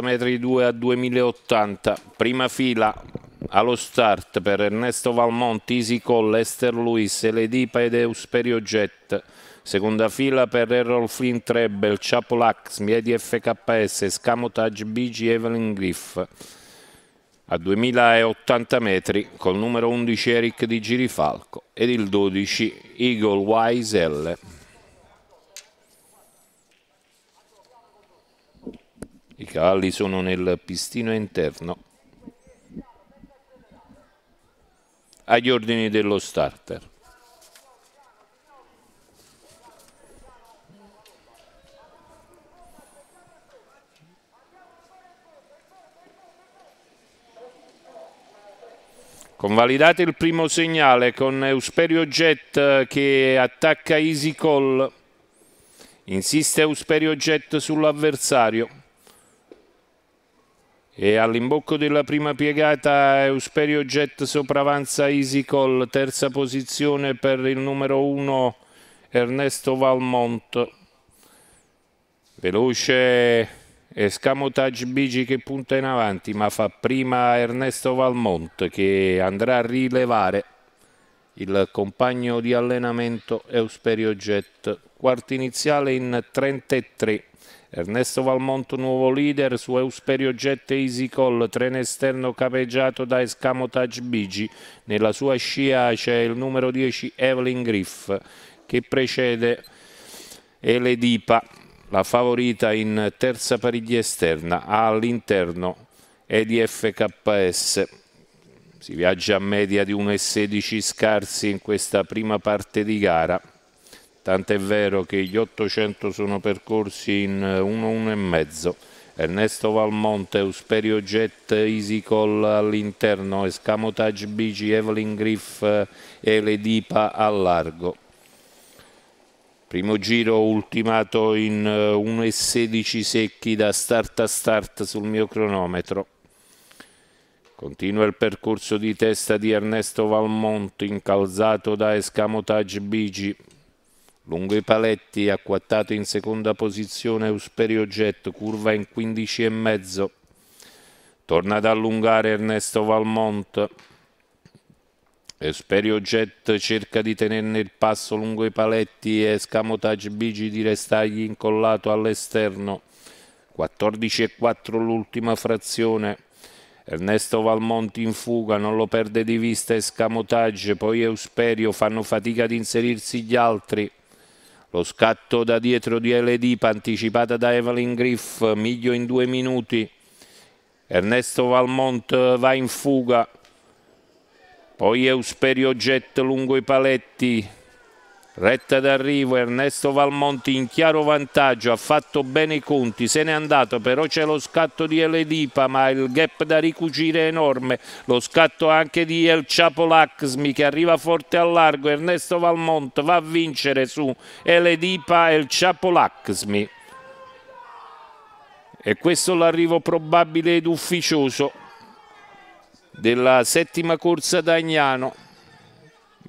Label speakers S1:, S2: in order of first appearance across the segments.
S1: metri 2 a 2080, prima fila allo start per Ernesto Valmont, Easy Call, Esther Luis, Eledipa ed Eusperio Jet. Seconda fila per Errol Flynn Trebbel, Chapolax, Miedi FKS, Scamotage BG Evelyn Griff. A 2080 metri col numero 11 Eric di Girifalco ed il 12 Eagle Wise L. I cavalli sono nel pistino interno agli ordini dello starter. Convalidate il primo segnale con Eusperio Jet eh, che attacca Easy Call. Insiste Eusperio Jet sull'avversario. E all'imbocco della prima piegata Eusperio Jet sopravanza Isicol, terza posizione per il numero 1 Ernesto Valmont. Veloce Escamotage Bigi che punta in avanti ma fa prima Ernesto Valmont che andrà a rilevare il compagno di allenamento Eusperio Jet. Quarto iniziale in 33. Ernesto Valmonto nuovo leader su Eusperio Jet Easy Call, treno esterno capeggiato da Escamo Taj Bigi. Nella sua scia c'è il numero 10 Evelyn Griff che precede Eledipa, la favorita in terza pariglia esterna, all'interno EDFKS. Si viaggia a media di 1,16 scarsi in questa prima parte di gara tant'è vero che gli 800 sono percorsi in 1-1,5. Eh, Ernesto Valmonte, Eusperio Jet, Isicol all'interno, Escamotage BG, Evelyn Griff eh, e Ledipa al largo. Primo giro ultimato in 1,16 eh, secchi da start a start sul mio cronometro. Continua il percorso di testa di Ernesto Valmonte, incalzato da Escamotage Bici, Lungo i paletti, acquattato in seconda posizione Eusperio Jet, curva in e mezzo. Torna ad allungare Ernesto Valmont. Esperio Jet cerca di tenerne il passo lungo i paletti e Scamotage Bigi di restargli incollato all'esterno. 14 e 14,4 l'ultima frazione. Ernesto Valmont in fuga, non lo perde di vista Escamotage, poi Eusperio, fanno fatica ad inserirsi gli altri. Lo scatto da dietro di Eledipa, anticipata da Evelyn Griff, miglio in due minuti. Ernesto Valmont va in fuga. Poi Eusperio Jet lungo i paletti, Retta d'arrivo, Ernesto Valmonti in chiaro vantaggio, ha fatto bene i conti, se n'è andato, però c'è lo scatto di Eledipa, ma il gap da ricucire è enorme, lo scatto anche di El Chapo Laxmi che arriva forte al largo, Ernesto Valmonti va a vincere su Eledipa e El Chapo Laxmi. E questo l'arrivo probabile ed ufficioso della settima corsa d'Agnano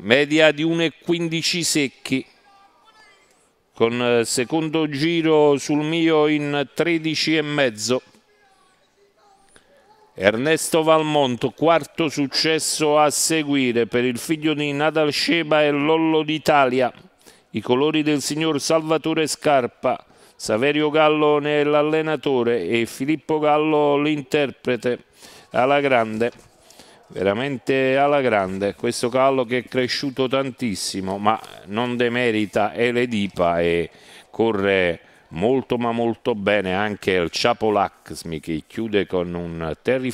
S1: media di 1,15 secchi con eh, secondo giro sul mio in 13,5. Ernesto Valmont quarto successo a seguire per il figlio di Nadal Sheba e Lollo d'Italia. I colori del signor Salvatore Scarpa, Saverio Gallo l'allenatore e Filippo Gallo l'interprete alla grande veramente alla grande questo callo che è cresciuto tantissimo ma non demerita è Eledipa e corre molto ma molto bene anche il Ciapolaxmi che chiude con un terrificante